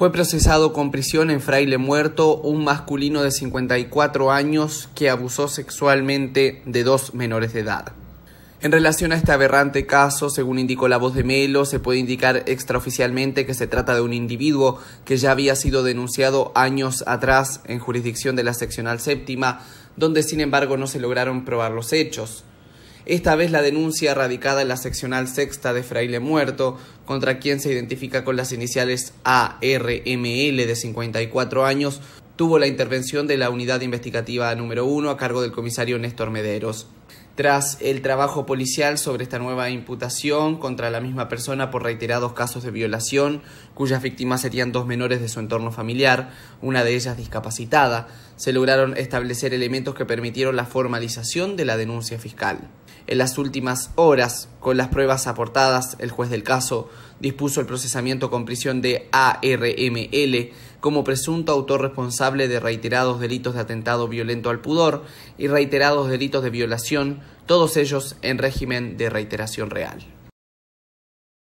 Fue procesado con prisión en Fraile Muerto un masculino de 54 años que abusó sexualmente de dos menores de edad. En relación a este aberrante caso, según indicó la voz de Melo, se puede indicar extraoficialmente que se trata de un individuo que ya había sido denunciado años atrás en jurisdicción de la seccional séptima, donde sin embargo no se lograron probar los hechos esta vez la denuncia radicada en la seccional sexta de Fraile Muerto, contra quien se identifica con las iniciales ARML de 54 años, tuvo la intervención de la unidad investigativa número 1 a cargo del comisario Néstor Mederos. Tras el trabajo policial sobre esta nueva imputación contra la misma persona por reiterados casos de violación, cuyas víctimas serían dos menores de su entorno familiar, una de ellas discapacitada, se lograron establecer elementos que permitieron la formalización de la denuncia fiscal. En las últimas horas, con las pruebas aportadas, el juez del caso dispuso el procesamiento con prisión de ARML como presunto autor responsable de reiterados delitos de atentado violento al pudor y reiterados delitos de violación, todos ellos en régimen de reiteración real.